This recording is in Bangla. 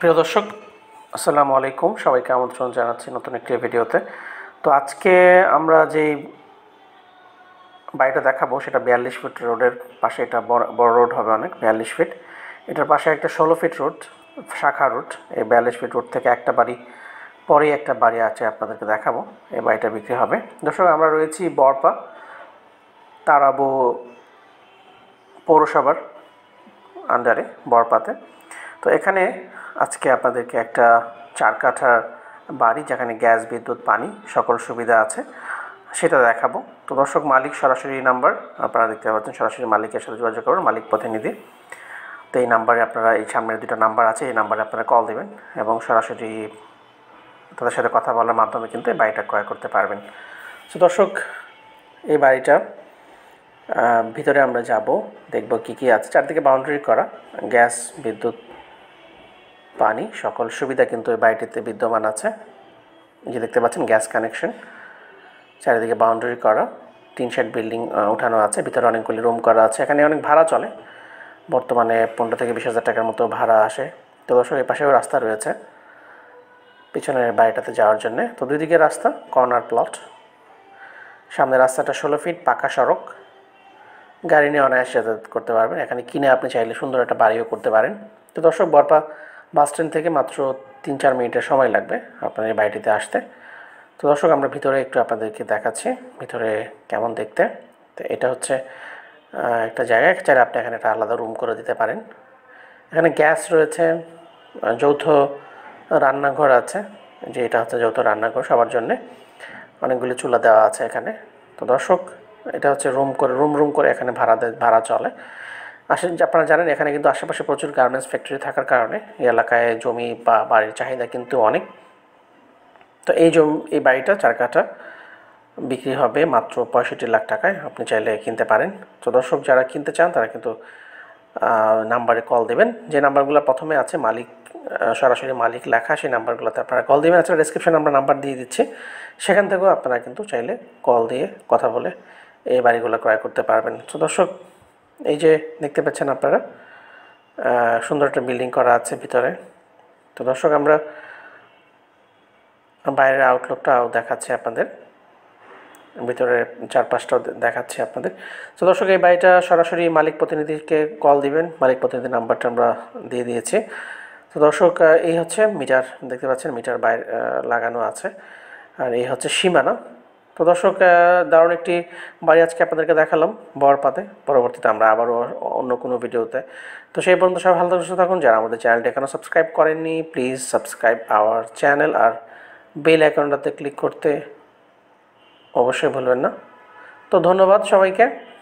প্রিয় দর্শক আসসালামু আলাইকুম সবাইকে আমন্ত্রণ জানাচ্ছি নতুন একটি ভিডিওতে তো আজকে আমরা যে বাড়িটা দেখাবো সেটা বিয়াল্লিশ ফিট রোডের পাশে এটা বড় রোড হবে অনেক বিয়াল্লিশ ফিট এটার পাশে একটা ষোলো ফিট রোড শাখা রোড এই বিয়াল্লিশ ফিট রোড থেকে একটা বাড়ি পরে একটা বাড়ি আছে আপনাদেরকে দেখাবো এই বাড়িটা বিক্রি হবে দর্শক আমরা রয়েছি বরপা তারাবো পৌরসভার আন্ডারে বরপাতে তো এখানে আজকে আপনাদেরকে একটা চার কাঠার বাড়ি যেখানে গ্যাস বিদ্যুৎ পানি সকল সুবিধা আছে সেটা দেখাবো তো দর্শক মালিক সরাসরি নাম্বার আপনারা দেখতে পাচ্ছেন সরাসরি মালিকের সাথে যোগাযোগ করবেন মালিক প্রতিনিধি তো এই নাম্বারে আপনারা এই সামনের দুটো নাম্বার আছে এই নাম্বারে আপনারা কল দেবেন এবং সরাসরি তাদের সাথে কথা বলার মাধ্যমে কিন্তু এই বাড়িটা ক্রয় করতে পারবেন তো দর্শক এই বাড়িটা ভিতরে আমরা যাব দেখব কি কি আছে চারদিকে বাউন্ডারি করা গ্যাস বিদ্যুৎ পানি সকল সুবিধা কিন্তু এই বাড়িটিতে বিদ্যমান আছে যে দেখতে পাচ্ছেন গ্যাস কানেকশন চারিদিকে বাউন্ডারি করা তিন শেড বিল্ডিং উঠানো আছে ভিতরে অনেকগুলি রুম করা আছে এখানে অনেক ভাড়া চলে বর্তমানে পনেরো থেকে বিশ হাজার টাকার মতো ভাড়া আসে তো দর্শক এই পাশেও রাস্তা রয়েছে পিছনের বাড়িটাতে যাওয়ার জন্য তো দুই দিকে রাস্তা কর্নার প্লট সামনে রাস্তাটা ষোলো ফিট পাকা সড়ক গাড়ি নিয়ে অনায়াস যাতায়াত করতে পারবেন এখানে কিনে আপনি চাইলে সুন্দর একটা বাড়িও করতে পারেন তো দর্শক বরপা বাস স্ট্যান্ড থেকে মাত্র তিন চার মিনিটের সময় লাগবে আপনার এই বাড়িটিতে আসতে তো দর্শক আমরা ভিতরে একটু আপনাদেরকে দেখাচ্ছি ভিতরে কেমন দেখতে তো এটা হচ্ছে একটা জায়গা চাইলে আপনি এখানে একটা আলাদা রুম করে দিতে পারেন এখানে গ্যাস রয়েছে যৌথ রান্নাঘর আছে যে এটা হচ্ছে যৌথ রান্নাঘর সবার জন্যে অনেকগুলি চুলা দেওয়া আছে এখানে তো দর্শক এটা হচ্ছে রুম করে রুম রুম করে এখানে ভাড়া ভাড়া চলে আসলে আপনারা জানেন এখানে কিন্তু আশেপাশে প্রচুর গার্মেন্টস ফ্যাক্টরি থাকার কারণে এই এলাকায় জমি বা বাড়ির চাহিদা কিন্তু অনেক তো এই জমি এই বাড়িটা চার কাঠা বিক্রি হবে মাত্র পঁয়ষট্টি লাখ টাকায় আপনি চাইলে কিনতে পারেন তো দর্শক যারা কিনতে চান তারা কিন্তু নাম্বারে কল দেবেন যে নাম্বারগুলো প্রথমে আছে মালিক সরাসরি মালিক লেখা সেই নাম্বারগুলোতে আপনারা কল দেবেন আচ্ছা ডিসক্রিপশন আমরা নাম্বার দিয়ে দিচ্ছি সেখান থেকেও আপনারা কিন্তু চাইলে কল দিয়ে কথা বলে এই বাড়িগুলো ক্রয় করতে পারবেন তো দর্শক এই যে দেখতে পাচ্ছেন আপনারা সুন্দর একটা বিল্ডিং করা আছে ভিতরে তো দর্শক আমরা বাইরের আউটলুকটাও দেখাচ্ছি আপনাদের ভিতরে চারপাশটাও দেখাচ্ছি আপনাদের তো দর্শক এই বাড়িটা সরাসরি মালিক প্রতিনিধিকে কল দিবেন মালিক প্রতিনিধির নাম্বারটা আমরা দিয়ে দিয়েছি তো দর্শক এই হচ্ছে মিটার দেখতে পাচ্ছেন মিটার বাইর লাগানো আছে আর এই হচ্ছে সীমানা তো দর্শক দারুণ একটি বাড়ি আজকে আপনাদেরকে দেখালাম বর পাতে পরবর্তীতে আমরা আবারও অন্য কোনো ভিডিওতে তো সেই পর্যন্ত সবাই ভালো থাকুন থাকুন যারা আমাদের চ্যানেলটি এখনও সাবস্ক্রাইব করেননি প্লিজ সাবস্ক্রাইব আওয়ার চ্যানেল আর বেল অ্যাকাউন্টটাতে ক্লিক করতে অবশ্যই ভুলবেন না তো ধন্যবাদ সবাইকে